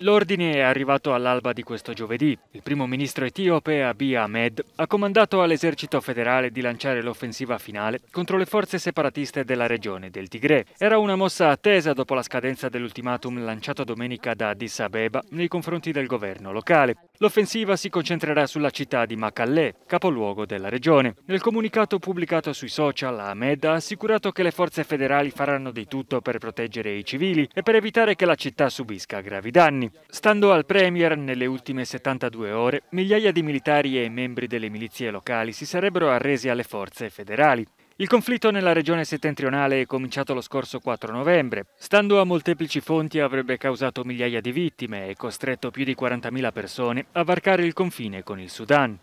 L'ordine è arrivato all'alba di questo giovedì. Il primo ministro etiope Abiy Ahmed ha comandato all'esercito federale di lanciare l'offensiva finale contro le forze separatiste della regione del Tigre. Era una mossa attesa dopo la scadenza dell'ultimatum lanciato domenica da Addis Abeba nei confronti del governo locale. L'offensiva si concentrerà sulla città di Macallè, capoluogo della regione. Nel comunicato pubblicato sui social, Ahmed ha assicurato che le forze federali faranno di tutto per proteggere i civili e per evitare che la città subisca gravi danni. Stando al Premier, nelle ultime 72 ore, migliaia di militari e membri delle milizie locali si sarebbero arresi alle forze federali. Il conflitto nella regione settentrionale è cominciato lo scorso 4 novembre. Stando a molteplici fonti avrebbe causato migliaia di vittime e costretto più di 40.000 persone a varcare il confine con il Sudan.